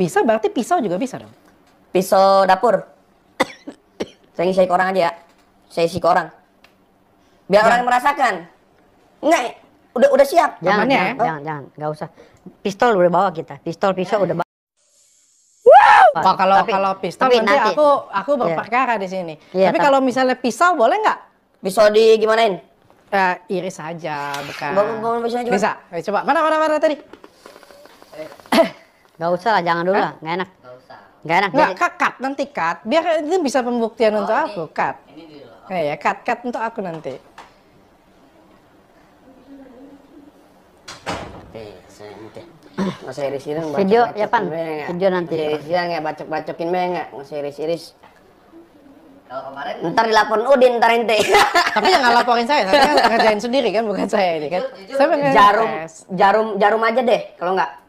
bisa berarti pisau juga bisa dong. Pisau dapur. saya ngisi ke orang aja ya. Saya isi ke orang. Biar jangan. orang merasakan. Enggak, udah udah siap. Jangan, jangan ya. Jangan, jangan, jangan. Enggak usah. Pistol udah bawa kita. Pistol pisau udah bawa. Wow. kalau tapi, kalau pistol tapi nanti, aku aku iya. berperkara yeah. di sini. Yeah, tapi, tapi kalau misalnya pisau boleh nggak? Pisau di gimanain? Uh, iris saja, bukan. bisa, coba. Eh, bisa. Coba mana mana mana tadi? Gak usah lah, jangan dulu lah, gak enak. Gak usah. Gak enak. Gak, cut, nanti cut. Biar itu bisa pembuktian oh, untuk aku, cut. Ini dulu. Iya, iya, cut, cut untuk aku nanti. Nggak iris iris Video ya pan. Video nanti. Iris iris ya bacok bacokin be nggak? Nggak iris iris. Kalau kemarin. Ntar dilaporin Udin ntar ente. Tapi jangan laporin saya. Saya kan ngerjain sendiri kan bukan saya ini kan. Saya jarum jarum jarum aja deh kalau nggak.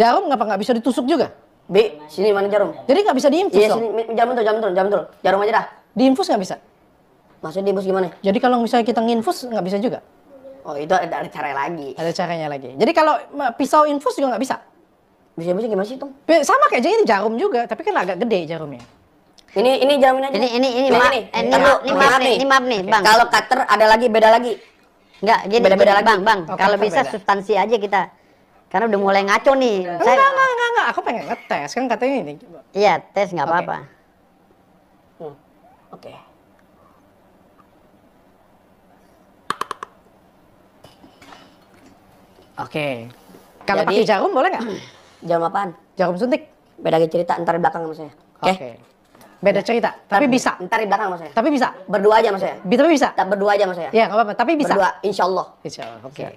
Jarum ngapa nggak bisa ditusuk juga? B, sini mana jarum? Jadi nggak bisa diinfus Iya, sini, jarum tuh, jarum tuh, jarum tuh. Jarum aja dah. Diinfus nggak bisa? Maksudnya diinfus gimana? Jadi kalau misalnya kita nginfus nggak bisa juga? Oh, itu ada, ada cara lagi. Ada caranya lagi. Jadi kalau pisau infus juga nggak bisa? Bisa bisa gimana sih, itu? Sama kayak ini jarum juga, tapi kan agak gede jarumnya. Ini ini jarumnya. Ini Ini ini ini ini ma ini, ini, maaf, ini eh, maaf, nih, ini maaf nih, Bang. Kalau cutter ada lagi beda lagi. Enggak, jadi beda-beda lagi. Bang, Bang. Oh, kalau bisa beda. substansi aja kita karena udah mulai ngaco nih. Enggak, saya... enggak, enggak, enggak. Aku pengen ngetes. Kan katanya ini. Iya, tes nggak apa-apa. Hmm, oke. Oke. Kalau pakai jarum boleh nggak? Jarum apaan? Jarum suntik. Beda cerita ntar di belakang saya. Oke. Okay. Okay. Beda cerita, tapi bisa. Ntar di belakang saya. Tapi bisa. Berdua aja maksudnya. saya. tapi bisa. Tapi berdua aja maksudnya. Iya, nggak apa-apa. Tapi bisa. Berdua, insya Allah. Insya Allah. Oke. Okay.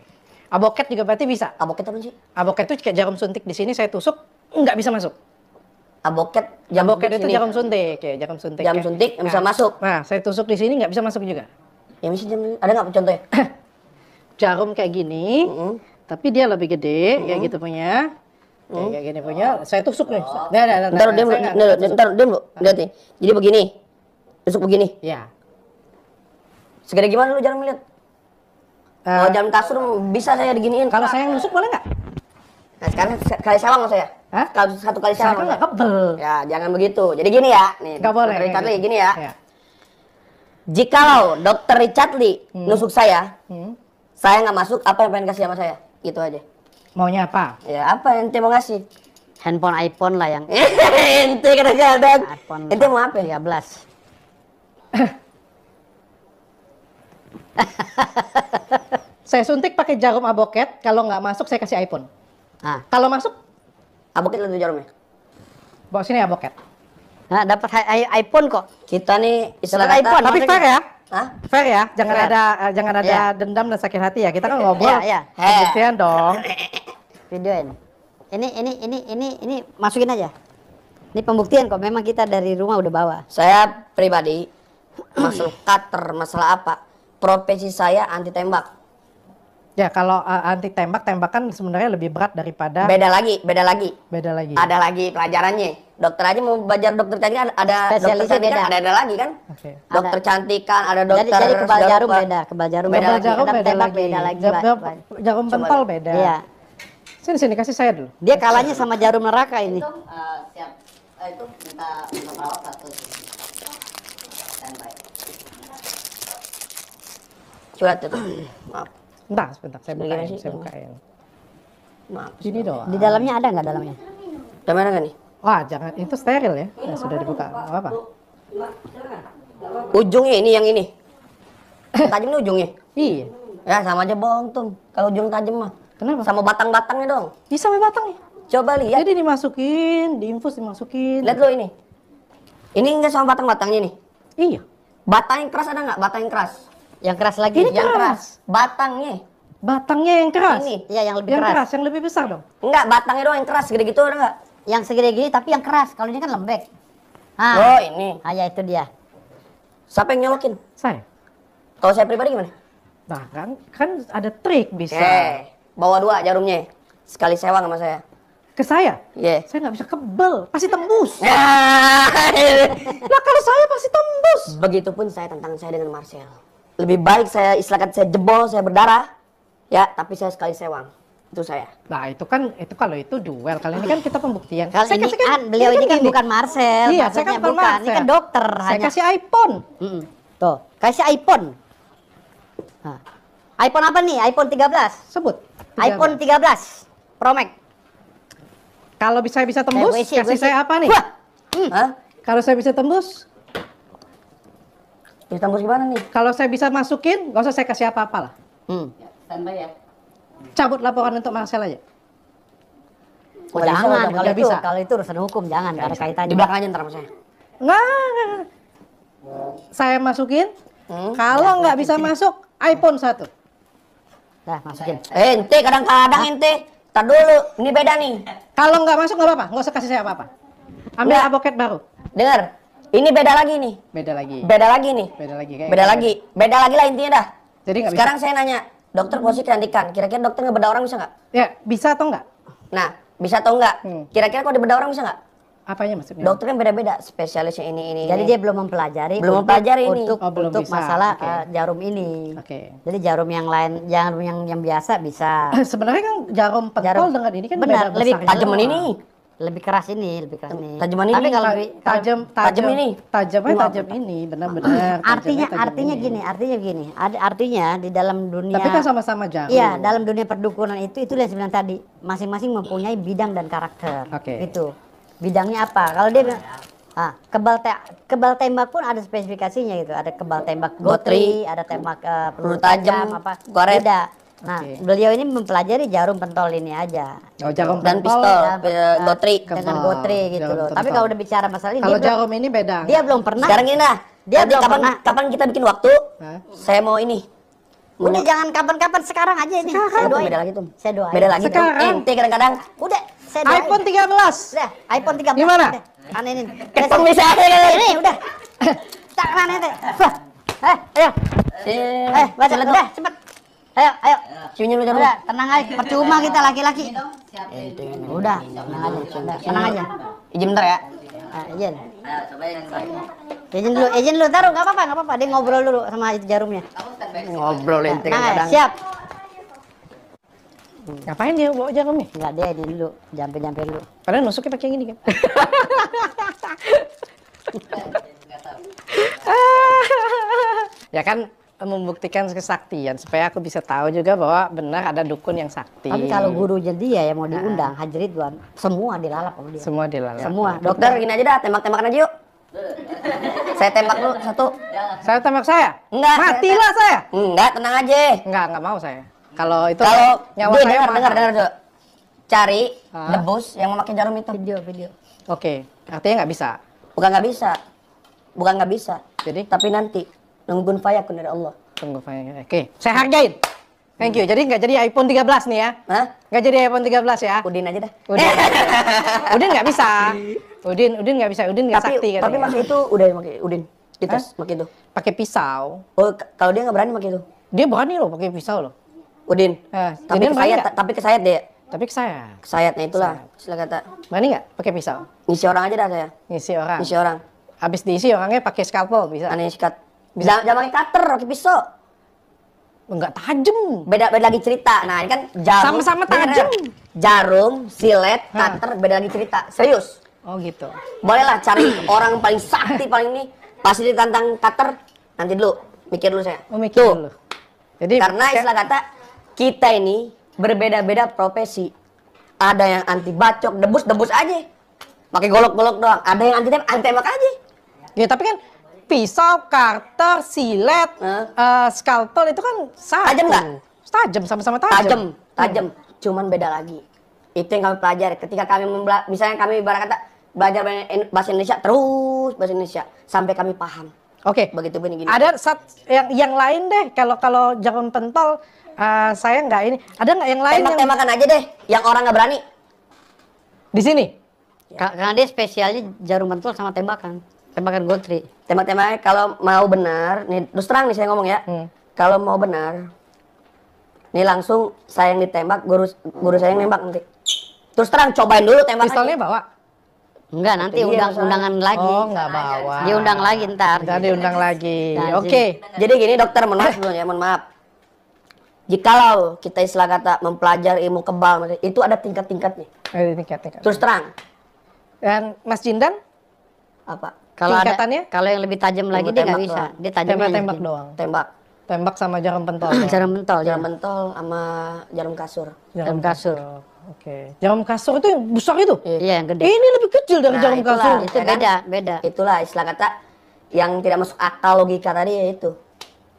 Aboket juga berarti bisa. Aboket apa sih? Aboket itu kayak jarum suntik di sini saya tusuk nggak bisa masuk. Aboket, jarum aboket itu jarum suntik ya, jarum suntik. Jarum ya. suntik nggak bisa nah, masuk. Nah, saya tusuk di sini nggak bisa masuk juga. Ya bisa jarum, ada nggak contohnya? jarum kayak gini, mm -hmm. tapi dia lebih gede, mm -hmm. ya gitu punya. Mm -hmm. Kayak gini punya, saya tusuk nih. Oh. Nah, nah, nah, ntar nah, dia, ntar dia, nah, nah, Jadi begini, iya. tusuk begini. Ya. Segede gimana lu jarang melihat? Uh, kalau jam kasur bisa saya diginiin. Kalau saya nusuk boleh nggak? Nah, sekarang kali sewang saya. Hah? Kalau satu kali sewang. Saya nggak kebel. Ya, jangan begitu. Jadi gini ya. Nih, gak boleh. Richard Lee, gitu. gini ya. ya. Jikalau dokter Richard Lee hmm. nusuk saya, hmm. saya nggak masuk, apa yang pengen kasih sama saya? Itu aja. Maunya apa? Ya, apa yang ente mau ngasih? Handphone iPhone lah yang. ente kadang-kadang. iPhone. Ente mau apa? 13. Saya suntik pakai jarum aboket, kalau nggak masuk saya kasih iPhone. Ah. Kalau masuk? Aboket lebih jarumnya. Bawa sini aboket. Nah, dapat iPhone kok. Kita nih istilah kata, iPhone. Tapi fair ya. Hah? Fair ya, jangan fair. ada uh, jangan ada yeah. dendam dan sakit hati ya. Kita kan iya, ngobrol. Iya, yeah, yeah. Buktian dong. video Ini ini ini ini ini ini masukin aja. Ini pembuktian kok memang kita dari rumah udah bawa. Saya pribadi masuk cutter, masalah apa? Profesi saya anti tembak. Ya kalau uh, anti tembak tembakan sebenarnya lebih berat daripada beda lagi beda lagi beda lagi ada lagi pelajarannya dokter aja mau belajar dokter cantik kan ada spesialisnya beda kan, ada ada lagi kan okay. dokter ada. cantikan ada dokter jadi, jadi kebal jarum kan? beda kebal jarum beda, beda, jarum beda, beda lagi beda lagi jarum, jarum jarum pentol Coba. beda iya. sini sini kasih saya dulu dia kalahnya sama jarum neraka ini itu, uh, siap. Uh, itu minta minta perawat satu standby curhat itu maaf Entah, sebentar. Saya buka, yang, saya buka yang. Maaf. Ini doang. Di dalamnya ada nggak dalamnya? Di mana nih? Wah, jangan. Itu steril ya. Iya, sudah dibuka. Apa apa? Ujungnya ini yang ini. Tajam ini ujungnya. Iya. Ya sama aja bohong tuh. Kalau ujung tajam mah. Kenapa? Sama batang-batangnya dong. Iya sama batangnya. Coba lihat. Jadi dimasukin, diinfus dimasukin. Lihat lo ini. Ini enggak sama batang-batangnya nih. Iya. Batang yang keras ada nggak? Batang yang keras. Yang keras lagi. Ini yang keras. keras. Batangnya. Batangnya yang keras. Ini, ya yang lebih yang keras. keras. Yang lebih besar dong. Enggak, batangnya doang yang keras gede gitu ada enggak? Yang segede gini tapi yang keras. Kalau ini kan lembek. Ah. Oh, ini. Ah, ya itu dia. Siapa yang nyolokin? Saya. Kalau saya pribadi gimana? Nah, kan kan ada trik bisa. Eh, bawa dua jarumnya. Sekali sewa sama saya ke saya, yeah. saya nggak bisa kebel, pasti tembus. nah kalau saya pasti tembus. Begitupun saya tantangan saya dengan Marcel lebih baik saya istilahkan saya jebol, saya berdarah, ya, tapi saya sekali sewang. Itu saya. Nah, itu kan itu kalau itu duel. Kalau ini kan kita pembuktian. Kalau saya ini kasih, kan, kan beliau ini kan, kan, ini. bukan Marcel. Iya, saya kan bukan. Marcel. Ini kan dokter. Saya hanya. kasih iPhone. Mm -mm. Tuh, kasih iPhone. Hah. iPhone apa nih? iPhone 13. Sebut. 13. iPhone 13 Pro Max. Kalau bisa bisa tembus, eh, kasih saya apa nih? Hmm. Kalau saya bisa tembus, tembus gimana nih? Kalau saya bisa masukin, nggak usah saya kasih apa-apa lah. Hmm. Ya, ya. Cabut laporan untuk Marcel aja. Oh, oh jangan, kalau itu, bisa. kalau itu urusan hukum jangan, gak ada kaitannya. Di belakangnya ntar maksudnya. Nggak, Saya masukin. Hmm, kalau nggak bisa masuk, iPhone satu. Nah, masukin. Eh, eh, ente kadang-kadang ente. Tar dulu, ini beda nih. Kalau nggak masuk nggak apa-apa, nggak usah kasih saya apa-apa. Ambil nah, baru. Dengar, ini beda lagi nih. Beda lagi. Beda lagi nih. Beda lagi kayak. Beda lagi. Beda lagi lah intinya dah. Jadi gak Sekarang bisa. saya nanya, dokter hmm. posisi kecantikan, kira-kira dokter ngebeda orang bisa nggak? Ya, bisa atau nggak? Nah, bisa atau nggak? Hmm. Kira-kira kalau dibedah orang bisa nggak? Apanya maksudnya? Dokter yang beda-beda spesialisnya ini ini. Jadi ini. dia belum mempelajari. Belum mempelajari ini untuk oh, belum untuk masalah okay. uh, eh, jarum ini. Oke. Okay. Jadi jarum yang lain, jarum yang yang biasa bisa. Sebenarnya kan jarum pentol jarum. dengan ini kan benar beda lebih tajam gitu. ini lebih keras ini lebih keras ini tajam ini tapi kalau lebih tajam tajam ini tajamnya tajam ini benar-benar artinya artinya gini artinya gini ada artinya di dalam dunia tapi kan sama-sama jago iya dalam dunia perdukunan itu itu yang sebenarnya tadi masing-masing mempunyai bidang dan karakter okay. Itu bidangnya apa kalau dia Ah, kebal te kebal tembak pun ada spesifikasinya gitu. Ada kebal tembak gotri, gotri ada tembak uh, peluru tajam, apa? Goreda. Nah, okay. beliau ini mempelajari jarum pentol ini aja. Oh, jarum dan pistol, ya, nah, gotri dengan gotri gitu loh. Tapi kalau udah bicara masalah ini, kalau jarum ini beda. Dia belum pernah. Sekarang ini lah, dia belum kapan, pernah. Kapan kita bikin waktu? Hah? Saya mau ini. Udah udah jangan kapan-kapan sekarang aja ini. Sekarang. Saya doain. Beda lagi tuh. Saya doain. Beda lagi sekarang. tuh. Ente kadang-kadang. Udah. Saya doain. iPhone 13. Udah. iPhone 13. Gimana? Aneh ini. Ketemu saya. Ini udah. Tak aneh deh. Eh, ayo. Eh, baca udah cepet. Ayo, ayo. Cuyunya lu Udah, tenang aja. Percuma kita laki-laki. Eh, udah, tenang aja. Tenang aja. Eh, izin bentar ya. Ah, izin. Eh, ayo, coba yang Izin lu izin lu Taruh, nggak apa-apa, nggak apa-apa. Dia ngobrol dulu sama jarumnya. Ngobrol lente nah, nah Siap. Hmm. Ngapain dia bawa nih? Enggak, dia ini dulu. Jampe-jampe dulu. Padahal nusuknya pakai yang ini kan? ya kan membuktikan kesaktian supaya aku bisa tahu juga bahwa benar ada dukun yang sakti. Tapi kalau guru jadi ya mau nah. diundang, nah. tuan semua dilalap sama Semua dilalap. Semua. Ya. Dokter gini aja dah, tembak-tembakan aja yuk. saya tembak dulu satu. Saya tembak saya? Enggak. Matilah saya. saya. Enggak, tenang aja. Enggak, enggak mau saya. Kalau itu Kalau nyawa dia, saya dengar, dengar, dengar, dengar. Cari debus yang memakai jarum itu. Video, video. Oke, okay. artinya nggak bisa. Bukan nggak bisa. Bukan nggak bisa. Jadi? Tapi nanti. Nunggun fayakun dari Allah. tunggu fayakun. Oke, okay. saya hargain. Thank you. Jadi nggak jadi iPhone 13 nih ya? Hah? Nggak jadi iPhone 13 ya? Udin aja dah. Udin. udin nggak bisa. Udin, Udin nggak bisa. Udin nggak sakti Tapi, Tapi masih itu udah pakai Udin. kita pakai itu. Pakai pisau. Oh, kalau dia nggak berani pakai itu. Dia berani loh pakai pisau loh. Udin. Eh, tapi Udin tapi saya deh Tapi saya, nah itulah. Sila kata. Berani nggak pakai pisau? Ngisi orang aja dah saya. Ngisi orang. Ngisi orang. Habis diisi orangnya pakai scalpel bisa. Aneh sikat bisa jangan pakai cutter, pakai pisau. Enggak tajam. Beda beda lagi cerita. Nah, ini kan jarum. Sama-sama tajam. Jarum, silet, cutter, beda lagi cerita. Serius. Oh gitu. Bolehlah cari orang paling sakti paling ini pasti ditantang cutter. Nanti dulu, mikir dulu saya. Oh, mikir Tuh. dulu. Jadi karena istilah kata kita ini berbeda-beda profesi. Ada yang anti bacok, debus-debus aja. Pakai golok-golok doang. Ada yang anti tembak, anti tembak aja. Ya, tapi kan pisau, karter, silet, huh? uh, eh, skalpel itu kan satu. Tajam nggak? Tajam, sama-sama tajam. Tajam, tajam. Hmm. Cuman beda lagi. Itu yang kami pelajari. Ketika kami misalnya kami ibarat kata belajar bahasa Indonesia terus bahasa Indonesia sampai kami paham. Oke. Okay. Begitu begini. Ada sat yang yang lain deh kalau kalau jangan pentol uh, saya nggak ini. Ada nggak yang lain? Tembak tembakan aja deh yang orang nggak berani. Di sini. Ya. Karena dia spesialnya jarum pentol sama tembakan tembakan Gotri. Tembak-tembakan kalau mau benar, nih terus terang nih saya ngomong ya. Hmm. Kalau mau benar, nih langsung saya yang ditembak, guru guru saya yang nembak nanti. Terus terang cobain dulu tembak Pistolnya bawa? Enggak, nanti iya, undang undangan oh, lagi. Oh, enggak bawa. Diundang lagi ntar. Ntar diundang lagi. Oke. Okay. Jadi gini dokter, mohon maaf ya mohon maaf. Jikalau kita istilah kata mempelajari ilmu kebal, itu ada tingkat-tingkatnya. Ada tingkat-tingkat. Terus terang. Dan Mas Jindan? Apa? kalau tingkatannya? Ada, kalau yang lebih tajam lagi dia nggak bisa. Dia tajam tembak, tembak doang. Tembak. Tembak sama jarum pentol. Ya? jarum pentol, ya. jarum ya. pentol sama jarum kasur. Jarum, jarum kasur. Oke. Okay. Jarum kasur itu yang besar itu? Iya, yang gede. Eh, ini lebih kecil dari nah, jarum itulah, kasur. Itu ya kan? beda, beda. Itulah istilah kata yang tidak masuk akal logika tadi ya itu.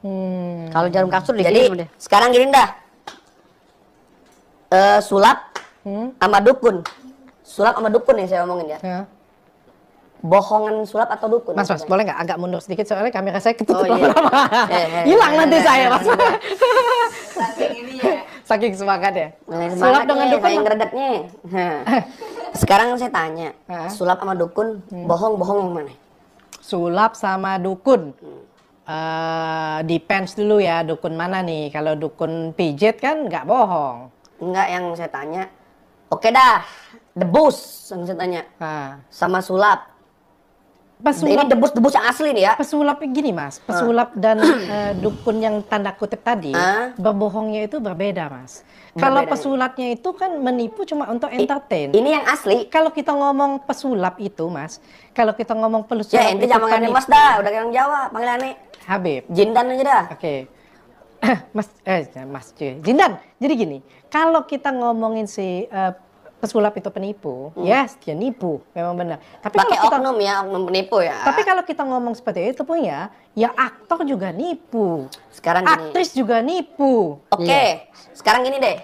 Hmm. Kalau jarum kasur Jadi, sekarang gini dah. Uh, sulap hmm? sama dukun. Sulap sama dukun yang saya omongin ya. ya bohongan sulap atau dukun. Mas Mas, boleh nggak agak mundur sedikit soalnya kamera saya ketutup oh, iya. lama. Eh, eh, Hilang iya, iya, nanti saya Mas. Saking ini ya. Saking semangat ya. Sulap dengan dukun ngeredeknya. Sekarang saya tanya, sulap sama dukun hmm. bohong-bohong yang mana? Sulap sama dukun. Uh, depends dulu ya dukun mana nih. Kalau dukun pijet kan nggak bohong. Enggak yang saya tanya. Oke dah, debus yang saya tanya. Sama sulap pesulap ini debus-debus asli nih ya. Pesulap gini Mas, ah. pesulap uh. dan uh, dukun yang tanda kutip tadi uh. berbohongnya itu berbeda Mas. Kalau pesulapnya itu kan menipu cuma untuk entertain. ini yang asli. Kalau kita ngomong pesulap itu Mas, kalau kita ngomong pelusulap Ya, ente jangan panggil kan Mas dah, udah yang Jawa, panggilannya Habib. Jindan aja dah. Oke. Okay. Mas eh Mas cuy. Jindan. Jadi gini, kalau kita ngomongin si uh, pesulap itu penipu, hmm. yes dia nipu, memang benar. Tapi Pake kalau kita, ya, oknum ya. Tapi kalau kita ngomong seperti itu pun ya, ya aktor juga nipu. Sekarang ini. Aktris juga nipu. Oke, okay. Iya. yeah. sekarang gini deh.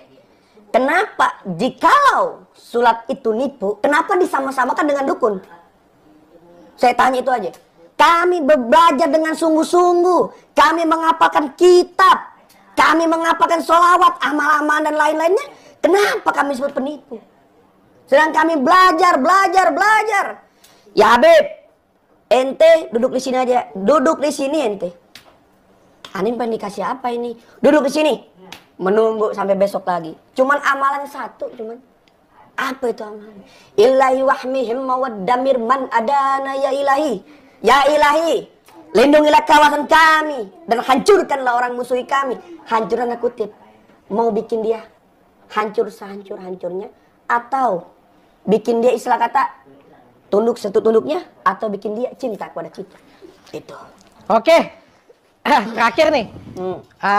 Kenapa jikalau sulap itu nipu, kenapa disama-samakan dengan dukun? Saya tanya itu aja. Kami belajar dengan sungguh-sungguh. Kami mengapakan kitab. Kami mengapakan sholawat, amal amal dan lain-lainnya. Kenapa kami sebut penipu? Sedang kami belajar, belajar, belajar. Ya Habib, ente duduk di sini aja. Duduk di sini ente. Anin pengen dikasih apa ini? Duduk di sini. Menunggu sampai besok lagi. Cuman amalan satu cuman. Apa itu amalan? Ilahi wahmihim mawaddamir man adana ya ilahi. Ya ilahi. Lindungilah kawasan kami. Dan hancurkanlah orang musuhi kami. Hancuran aku tip, Mau bikin dia hancur sehancur-hancurnya. Atau bikin dia istilah kata tunduk satu tunduknya atau bikin dia cinta kepada kita itu oke terakhir nih hmm. uh,